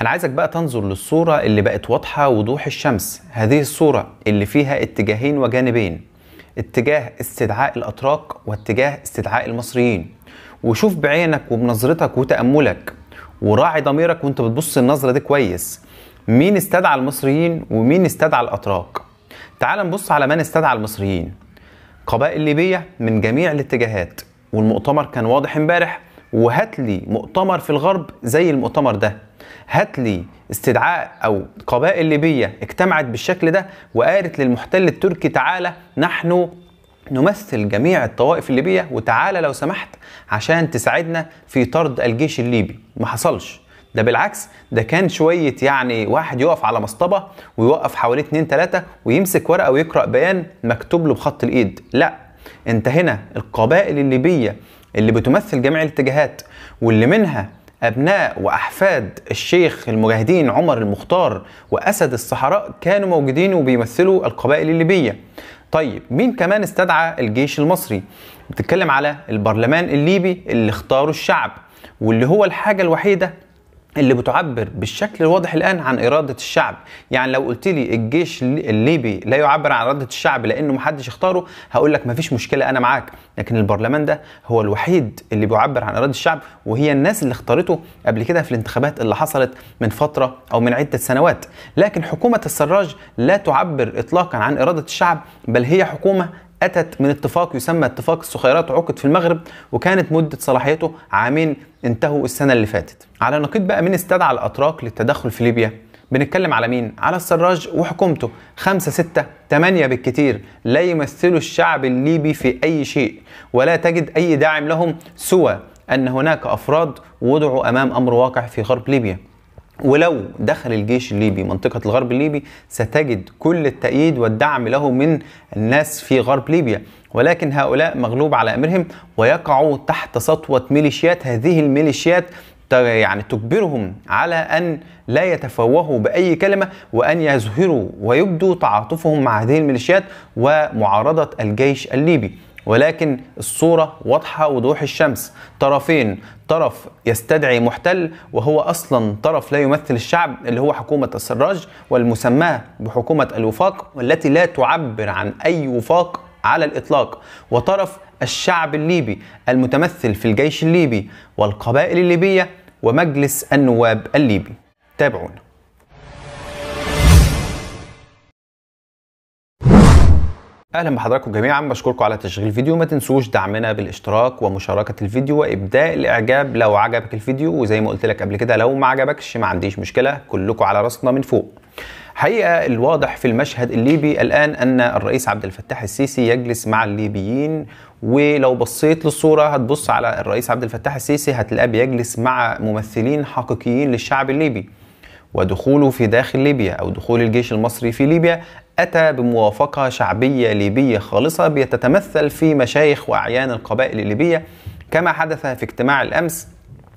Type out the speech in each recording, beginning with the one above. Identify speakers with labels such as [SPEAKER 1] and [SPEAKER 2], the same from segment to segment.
[SPEAKER 1] انا عايزك بقى تنظر للصورة اللي بقت واضحة وضوح الشمس هذه الصورة اللي فيها اتجاهين وجانبين اتجاه استدعاء الاتراك واتجاه استدعاء المصريين وشوف بعينك وبنظرتك وتأملك وراعي ضميرك وانت بتبص النظرة دي كويس مين استدعى المصريين ومين استدعى الاتراك تعال نبص على من استدعى المصريين قبائل ليبية من جميع الاتجاهات والمؤتمر كان واضح امبارح وهات لي مؤتمر في الغرب زي المؤتمر ده هات لي استدعاء او قبائل ليبيه اجتمعت بالشكل ده وقالت للمحتل التركي تعالى نحن نمثل جميع الطوائف الليبيه وتعالى لو سمحت عشان تساعدنا في طرد الجيش الليبي ما حصلش ده بالعكس ده كان شوية يعني واحد يقف على مصطبة ويوقف حواليه اتنين تلاتة ويمسك ورقة ويقرأ بيان مكتوب له بخط الإيد لا انت هنا القبائل الليبية اللي بتمثل جميع الاتجاهات واللي منها أبناء وأحفاد الشيخ المجاهدين عمر المختار وأسد الصحراء كانوا موجودين وبيمثلوا القبائل الليبية طيب مين كمان استدعى الجيش المصري بتتكلم على البرلمان الليبي اللي اختاره الشعب واللي هو الحاجة الوحيدة اللي بتعبر بالشكل الواضح الان عن اراده الشعب يعني لو قلت لي الجيش الليبي لا يعبر عن اراده الشعب لانه محدش اختاره هقول لك مفيش مشكله انا معاك لكن البرلمان ده هو الوحيد اللي بيعبر عن اراده الشعب وهي الناس اللي اختارته قبل كده في الانتخابات اللي حصلت من فتره او من عده سنوات لكن حكومه السراج لا تعبر اطلاقا عن اراده الشعب بل هي حكومه أتت من اتفاق يسمى اتفاق السخيرات عقد في المغرب وكانت مدة صلاحيته عامين انتهوا السنة اللي فاتت على نقيض بقى من استدعى الأتراك للتدخل في ليبيا بنتكلم على مين؟ على السراج وحكومته خمسة ستة ثمانيه بالكثير لا يمثلوا الشعب الليبي في أي شيء ولا تجد أي داعم لهم سوى أن هناك أفراد وضعوا أمام أمر واقع في غرب ليبيا ولو دخل الجيش الليبي منطقة الغرب الليبي ستجد كل التأييد والدعم له من الناس في غرب ليبيا ولكن هؤلاء مغلوب على أمرهم ويقعوا تحت سطوة ميليشيات هذه الميليشيات يعني تجبرهم على أن لا يتفوهوا بأي كلمة وأن يظهروا ويبدوا تعاطفهم مع هذه الميليشيات ومعارضة الجيش الليبي ولكن الصورة واضحة وضوح الشمس طرفين طرف يستدعي محتل وهو أصلا طرف لا يمثل الشعب اللي هو حكومة السراج والمسماة بحكومة الوفاق والتي لا تعبر عن أي وفاق على الإطلاق وطرف الشعب الليبي المتمثل في الجيش الليبي والقبائل الليبية ومجلس النواب الليبي تابعونا اهلا بحضراتكم جميعا بشكركم على تشغيل الفيديو ما تنسوش دعمنا بالاشتراك ومشاركه الفيديو وابداء الاعجاب لو عجبك الفيديو وزي ما قلت لك قبل كده لو ما عجبكش ما عنديش مشكله كلكم على راسنا من فوق حقيقه الواضح في المشهد الليبي الان ان الرئيس عبد الفتاح السيسي يجلس مع الليبيين ولو بصيت للصوره هتبص على الرئيس عبد الفتاح السيسي هتلاقيه بيجلس مع ممثلين حقيقيين للشعب الليبي ودخوله في داخل ليبيا او دخول الجيش المصري في ليبيا أتى بموافقة شعبية ليبية خالصة بتتمثل في مشايخ وأعيان القبائل الليبية كما حدث في اجتماع الأمس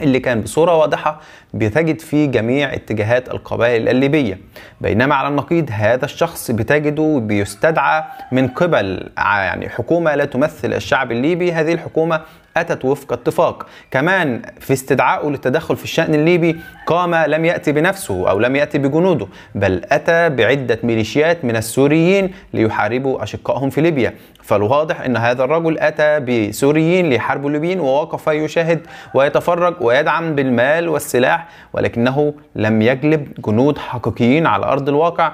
[SPEAKER 1] اللي كان بصورة واضحة بتجد في جميع اتجاهات القبائل الليبية بينما على النقيض هذا الشخص بتجده بيستدعى من قبل يعني حكومة لا تمثل الشعب الليبي هذه الحكومة أتت وفق اتفاق كمان في استدعائه للتدخل في الشأن الليبي قام لم يأتي بنفسه أو لم يأتي بجنوده بل أتى بعدة ميليشيات من السوريين ليحاربوا أشقائهم في ليبيا فالواضح أن هذا الرجل أتى بسوريين ليحاربوا الليبيين ووقف يشاهد ويتفرج ويدعم بالمال والسلاح ولكنه لم يجلب جنود حقيقيين على أرض الواقع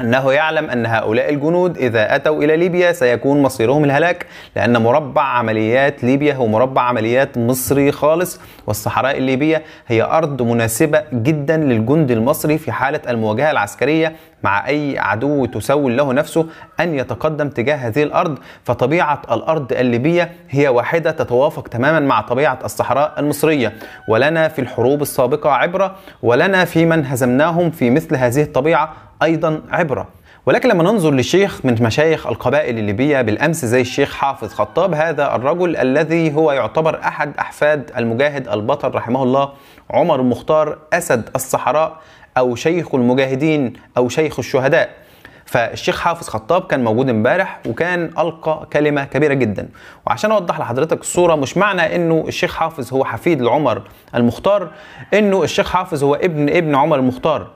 [SPEAKER 1] أنه يعلم أن هؤلاء الجنود إذا أتوا إلى ليبيا سيكون مصيرهم الهلاك لأن مربع عمليات ليبيا هو مربع عمليات مصري خالص والصحراء الليبية هي أرض مناسبة جدا للجند المصري في حالة المواجهة العسكرية مع أي عدو تسول له نفسه أن يتقدم تجاه هذه الأرض فطبيعة الأرض الليبية هي واحدة تتوافق تماما مع طبيعة الصحراء المصرية ولنا في الحروب السابقة عبرة ولنا في من هزمناهم في مثل هذه الطبيعة أيضا عبرة ولكن لما ننظر لشيخ من مشايخ القبائل الليبية بالأمس زي الشيخ حافظ خطاب هذا الرجل الذي هو يعتبر أحد أحفاد المجاهد البطل رحمه الله عمر مختار أسد الصحراء أو شيخ المجاهدين أو شيخ الشهداء فالشيخ حافظ خطاب كان موجود امبارح وكان القى كلمه كبيره جدا وعشان اوضح لحضرتك الصوره مش معنى انه الشيخ حافظ هو حفيد لعمر المختار انه الشيخ حافظ هو ابن ابن عمر المختار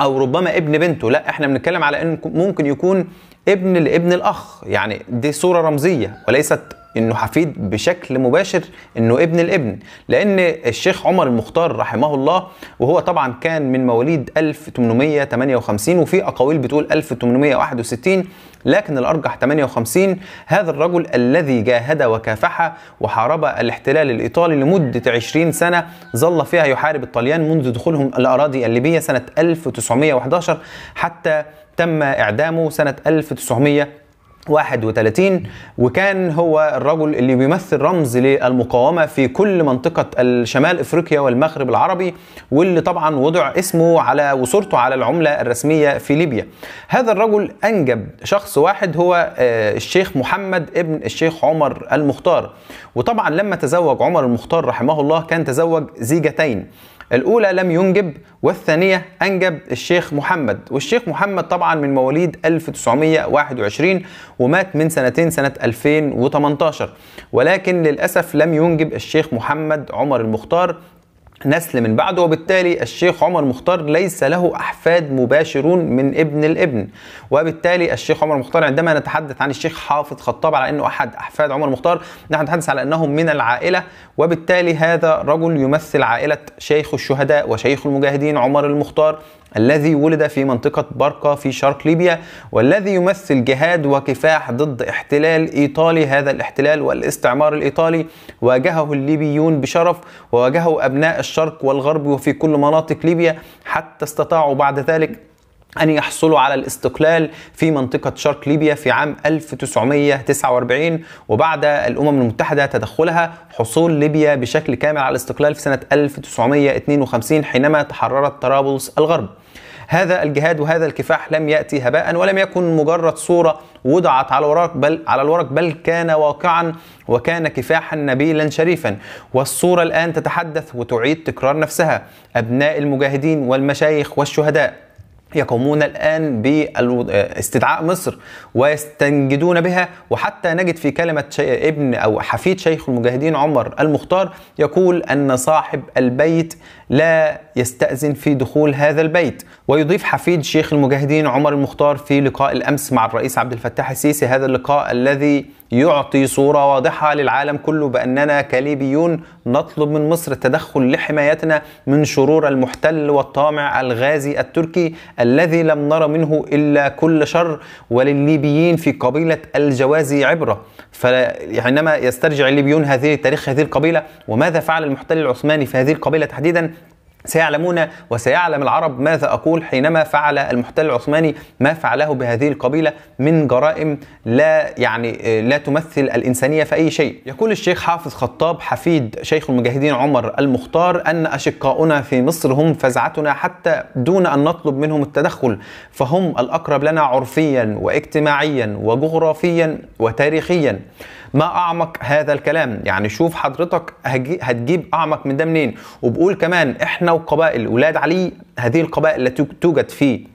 [SPEAKER 1] او ربما ابن بنته لا احنا بنتكلم على انه ممكن يكون ابن لابن الاخ يعني دي صوره رمزيه وليست انه حفيد بشكل مباشر انه ابن الابن لان الشيخ عمر المختار رحمه الله وهو طبعا كان من مواليد 1858 وفي اقاويل بتقول 1861 لكن الارجح 58 هذا الرجل الذي جاهد وكافح وحارب الاحتلال الايطالي لمده 20 سنه ظل فيها يحارب الطليان منذ دخولهم الاراضي الليبيه سنه 1911 حتى تم اعدامه سنه 1900 31 وكان هو الرجل اللي بيمثل رمز للمقاومة في كل منطقة الشمال إفريقيا والمغرب العربي واللي طبعا وضع اسمه على وصورته على العملة الرسمية في ليبيا هذا الرجل أنجب شخص واحد هو آه، الشيخ محمد ابن الشيخ عمر المختار وطبعا لما تزوج عمر المختار رحمه الله كان تزوج زيجتين الأولى لم ينجب والثانية أنجب الشيخ محمد والشيخ محمد طبعا من مواليد 1921 ومات من سنتين سنة 2018 ولكن للأسف لم ينجب الشيخ محمد عمر المختار نسل من بعده وبالتالي الشيخ عمر مختار ليس له أحفاد مباشرون من ابن الابن وبالتالي الشيخ عمر مختار عندما نتحدث عن الشيخ حافظ خطاب على أنه أحد أحفاد عمر مختار نحن نتحدث على أنه من العائلة وبالتالي هذا رجل يمثل عائلة شيخ الشهداء وشيخ المجاهدين عمر المختار الذي ولد في منطقة باركا في شرق ليبيا والذي يمثل جهاد وكفاح ضد احتلال إيطالي هذا الاحتلال والاستعمار الإيطالي واجهه الليبيون بشرف وواجهه أبناء الشرق والغرب وفي كل مناطق ليبيا حتى استطاعوا بعد ذلك أن يحصلوا على الاستقلال في منطقة شرق ليبيا في عام 1949 وبعد الأمم المتحدة تدخلها حصول ليبيا بشكل كامل على الاستقلال في سنة 1952 حينما تحررت طرابلس الغرب هذا الجهاد وهذا الكفاح لم يأتي هباء ولم يكن مجرد صورة وضعت على الورق بل على الورق بل كان واقعا وكان كفاحا نبيلا شريفا والصورة الآن تتحدث وتعيد تكرار نفسها أبناء المجاهدين والمشايخ والشهداء يقومون الآن باستدعاء مصر ويستنجدون بها وحتى نجد في كلمة ابن أو حفيد شيخ المجاهدين عمر المختار يقول أن صاحب البيت لا يستأذن في دخول هذا البيت ويضيف حفيد شيخ المجاهدين عمر المختار في لقاء الأمس مع الرئيس عبد الفتاح السيسي هذا اللقاء الذي يعطي صورة واضحة للعالم كله بأننا كليبيون نطلب من مصر التدخل لحمايتنا من شرور المحتل والطامع الغازي التركي الذي لم نر منه إلا كل شر وللليبيين في قبيلة الجوازي عبرة فعندما يسترجع الليبيون هذه تاريخ هذه القبيلة وماذا فعل المحتل العثماني في هذه القبيلة تحديدا سيعلمون وسيعلم العرب ماذا اقول حينما فعل المحتل العثماني ما فعله بهذه القبيله من جرائم لا يعني آه، لا تمثل الانسانيه في اي شيء. يقول الشيخ حافظ خطاب حفيد شيخ المجاهدين عمر المختار ان اشقاؤنا في مصر هم فزعتنا حتى دون ان نطلب منهم التدخل فهم الاقرب لنا عرفيا واجتماعيا وجغرافيا وتاريخيا. ما اعمق هذا الكلام يعني شوف حضرتك هتجيب اعمق من ده منين وبقول كمان احنا وقبائل ولاد علي هذه القبائل التي توجد في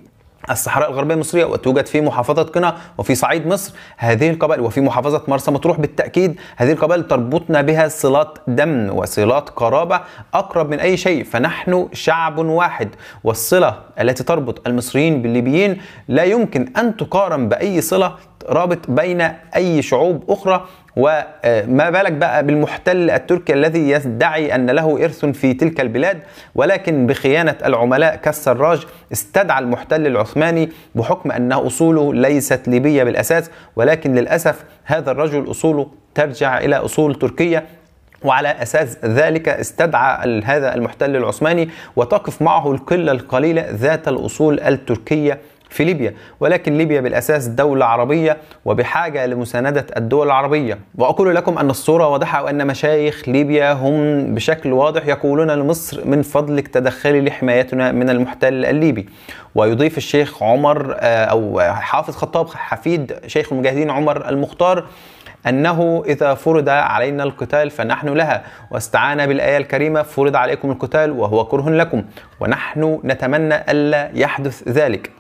[SPEAKER 1] الصحراء الغربية المصرية وتوجد في محافظة قنا وفي صعيد مصر هذه القبائل وفي محافظة مرسى مطروح بالتأكيد هذه القبائل تربطنا بها صلات دم وصلات قرابة أقرب من أي شيء فنحن شعب واحد والصلة التي تربط المصريين بالليبيين لا يمكن أن تقارن بأي صلة رابط بين أي شعوب أخرى وما بالك بقى بالمحتل التركي الذي يدعي أن له إرث في تلك البلاد ولكن بخيانة العملاء كالسراج استدعى المحتل العثماني بحكم أن أصوله ليست ليبية بالأساس ولكن للأسف هذا الرجل أصوله ترجع إلى أصول تركية وعلى اساس ذلك استدعى هذا المحتل العثماني وتقف معه القله القليله ذات الاصول التركيه في ليبيا ولكن ليبيا بالأساس دولة عربية وبحاجة لمساندة الدول العربية وأقول لكم أن الصورة واضحة وأن مشايخ ليبيا هم بشكل واضح يقولون لمصر من فضلك تدخلي لحمايتنا من المحتل الليبي ويضيف الشيخ عمر آه، أو حافظ خطاب حفيد شيخ المجاهدين عمر المختار أنه إذا فرض علينا القتال فنحن لها واستعان بالآية الكريمة فرض عليكم القتال وهو كره لكم ونحن نتمنى ألا يحدث ذلك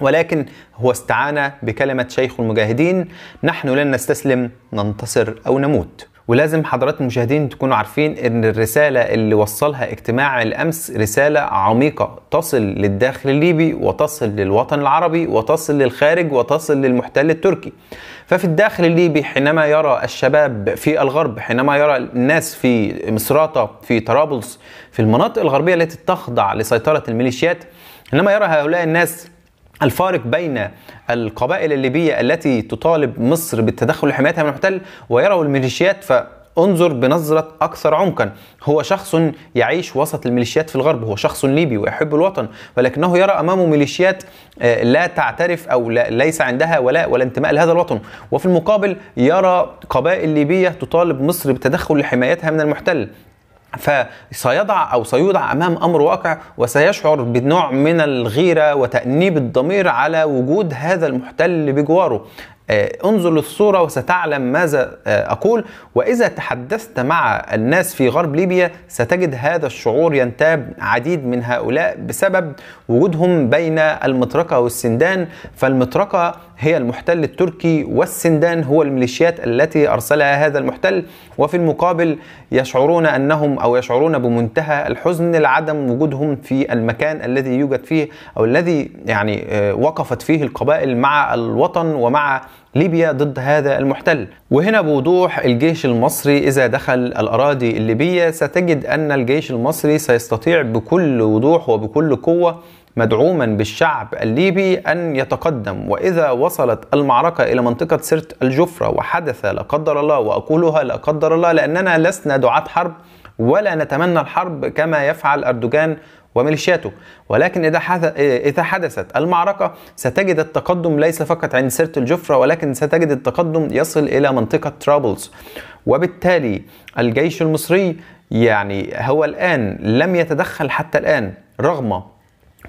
[SPEAKER 1] ولكن هو استعان بكلمة شيخ المجاهدين نحن لن نستسلم ننتصر أو نموت ولازم حضرات المشاهدين تكونوا عارفين ان الرساله اللي وصلها اجتماع الامس رساله عميقه تصل للداخل الليبي وتصل للوطن العربي وتصل للخارج وتصل للمحتل التركي ففي الداخل الليبي حينما يرى الشباب في الغرب حينما يرى الناس في مصراتة في طرابلس في المناطق الغربيه التي تخضع لسيطره الميليشيات حينما يرى هؤلاء الناس الفارق بين القبائل الليبية التي تطالب مصر بالتدخل لحمايتها من المحتل ويروا الميليشيات ف انظر بنظرة أكثر عمقا هو شخص يعيش وسط الميليشيات في الغرب هو شخص ليبي ويحب الوطن ولكنه يرى أمامه ميليشيات آه، لا تعترف أو لا ليس عندها ولاء ولا انتماء لهذا الوطن وفي المقابل يرى قبائل ليبية تطالب مصر بالتدخل لحمايتها من المحتل فسيضع او سيوضع امام امر واقع وسيشعر بنوع من الغيره وتانيب الضمير على وجود هذا المحتل بجواره آه، انظر للصورة وستعلم ماذا آه، أقول وإذا تحدثت مع الناس في غرب ليبيا ستجد هذا الشعور ينتاب عديد من هؤلاء بسبب وجودهم بين المطرقة والسندان فالمطرقة هي المحتل التركي والسندان هو الميليشيات التي أرسلها هذا المحتل وفي المقابل يشعرون أنهم أو يشعرون بمنتهى الحزن لعدم وجودهم في المكان الذي يوجد فيه أو الذي يعني آه، وقفت فيه القبائل مع الوطن ومع ليبيا ضد هذا المحتل وهنا بوضوح الجيش المصري إذا دخل الأراضي الليبية ستجد أن الجيش المصري سيستطيع بكل وضوح وبكل قوة مدعوما بالشعب الليبي أن يتقدم وإذا وصلت المعركة إلى منطقة سرت الجفرة وحدث لا قدر الله وأقولها لا قدر الله لأننا لسنا دعاة حرب ولا نتمنى الحرب كما يفعل أردوغان وميليشياته ولكن إذا, حدثت المعركة ستجد التقدم ليس فقط عند سيرة الجفرة ولكن ستجد التقدم يصل إلى منطقة ترابلز وبالتالي الجيش المصري يعني هو الآن لم يتدخل حتى الآن رغم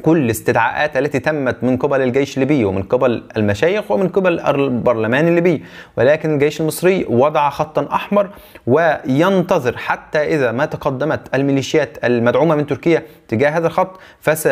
[SPEAKER 1] كل الاستدعاءات التي تمت من قبل الجيش الليبي ومن قبل المشايخ ومن قبل البرلمان الليبي ولكن الجيش المصري وضع خطا احمر وينتظر حتى اذا ما تقدمت الميليشيات المدعومه من تركيا تجاه هذا الخط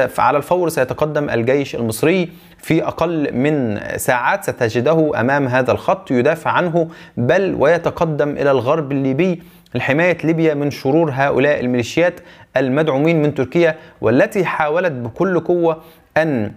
[SPEAKER 1] فعلى الفور سيتقدم الجيش المصري في اقل من ساعات ستجده امام هذا الخط يدافع عنه بل ويتقدم الى الغرب الليبي لحماية ليبيا من شرور هؤلاء الميليشيات المدعومين من تركيا والتي حاولت بكل قوة أن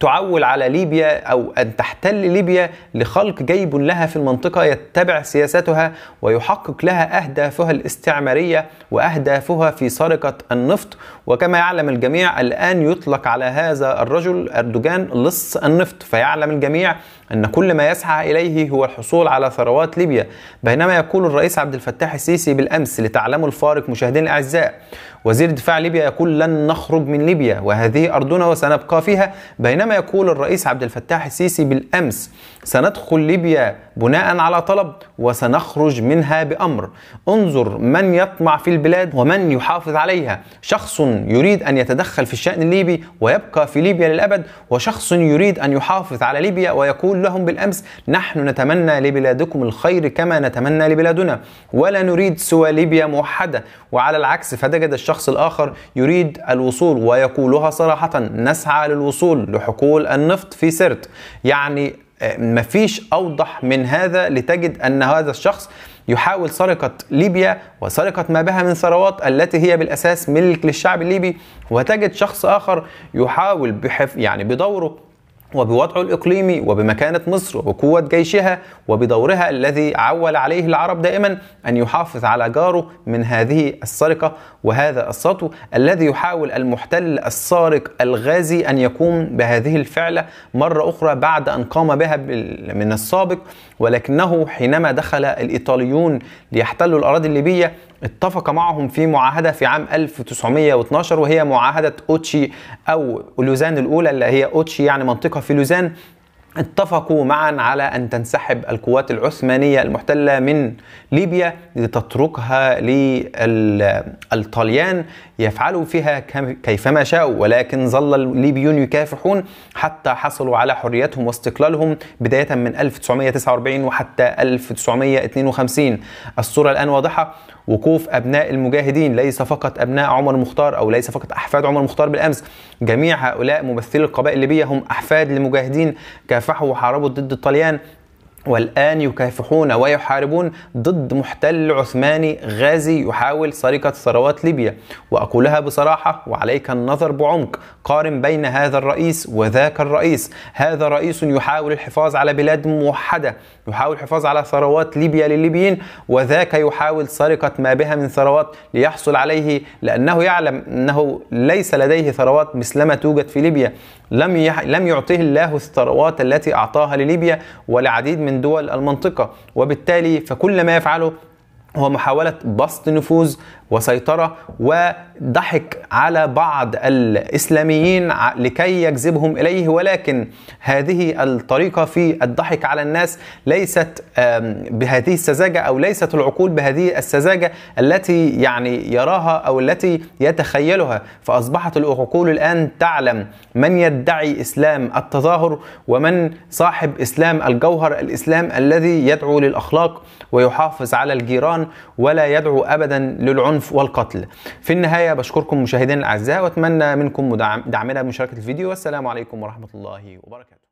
[SPEAKER 1] تعول على ليبيا او ان تحتل ليبيا لخلق جيب لها في المنطقه يتبع سياساتها ويحقق لها اهدافها الاستعماريه واهدافها في سرقه النفط وكما يعلم الجميع الان يطلق على هذا الرجل اردوغان لص النفط فيعلم الجميع أن كل ما يسعى إليه هو الحصول على ثروات ليبيا بينما يقول الرئيس عبد الفتاح السيسي بالأمس لتعلموا الفارق مشاهدين الأعزاء وزير دفاع ليبيا يقول لن نخرج من ليبيا وهذه أرضنا وسنبقى فيها بينما يقول الرئيس عبد الفتاح السيسي بالأمس سندخل ليبيا بناء على طلب وسنخرج منها بأمر انظر من يطمع في البلاد ومن يحافظ عليها شخص يريد أن يتدخل في الشأن الليبي ويبقى في ليبيا للأبد وشخص يريد أن يحافظ على ليبيا ويقول لهم بالامس نحن نتمنى لبلادكم الخير كما نتمنى لبلادنا ولا نريد سوى ليبيا موحده وعلى العكس فدجد الشخص الاخر يريد الوصول ويقولها صراحه نسعى للوصول لحقول النفط في سرت يعني آه، مفيش اوضح من هذا لتجد ان هذا الشخص يحاول سرقة ليبيا وسرقة ما بها من ثروات التي هي بالأساس ملك للشعب الليبي وتجد شخص آخر يحاول بحف يعني بدوره وبوضعه الإقليمي وبمكانة مصر وقوة جيشها وبدورها الذي عول عليه العرب دائما أن يحافظ على جاره من هذه السرقة وهذا السطو الذي يحاول المحتل السارق الغازي أن يقوم بهذه الفعلة مرة أخرى بعد أن قام بها من السابق ولكنه حينما دخل الإيطاليون ليحتلوا الأراضي الليبية اتفق معهم في معاهدة في عام 1912 وهي معاهدة أوتشي أو لوزان الأولى اللي هي أوتشي يعني منطقة في لوزان اتفقوا معا على ان تنسحب القوات العثمانيه المحتله من ليبيا لتتركها للطليان يفعلوا فيها كيفما شاءوا ولكن ظل الليبيون يكافحون حتى حصلوا على حريتهم واستقلالهم بدايه من 1949 وحتى 1952 الصوره الان واضحه وقوف ابناء المجاهدين ليس فقط ابناء عمر مختار او ليس فقط احفاد عمر مختار بالامس جميع هؤلاء ممثلي القبائل الليبيه هم احفاد لمجاهدين كافحوا وحاربوا ضد الطليان والآن يكافحون ويحاربون ضد محتل عثماني غازي يحاول سرقة ثروات ليبيا وأقولها بصراحة وعليك النظر بعمق قارن بين هذا الرئيس وذاك الرئيس هذا رئيس يحاول الحفاظ على بلاد موحدة يحاول الحفاظ على ثروات ليبيا للليبيين وذاك يحاول سرقة ما بها من ثروات ليحصل عليه لأنه يعلم أنه ليس لديه ثروات مثلما توجد في ليبيا لم يح... لم يعطه الله الثروات التي اعطاها لليبيا ولعديد من دول المنطقه وبالتالي فكل ما يفعله هو محاولة بسط نفوذ وسيطرة وضحك على بعض الإسلاميين لكي يجذبهم إليه ولكن هذه الطريقة في الضحك على الناس ليست بهذه السذاجة أو ليست العقول بهذه السذاجة التي يعني يراها أو التي يتخيلها فأصبحت العقول الآن تعلم من يدعي إسلام التظاهر ومن صاحب إسلام الجوهر الإسلام الذي يدعو للأخلاق ويحافظ على الجيران ولا يدعو أبدا للعنف العنف والقتل في النهاية بشكركم مشاهدينا الأعزاء وأتمنى منكم دعمنا بمشاركة الفيديو والسلام عليكم ورحمة الله وبركاته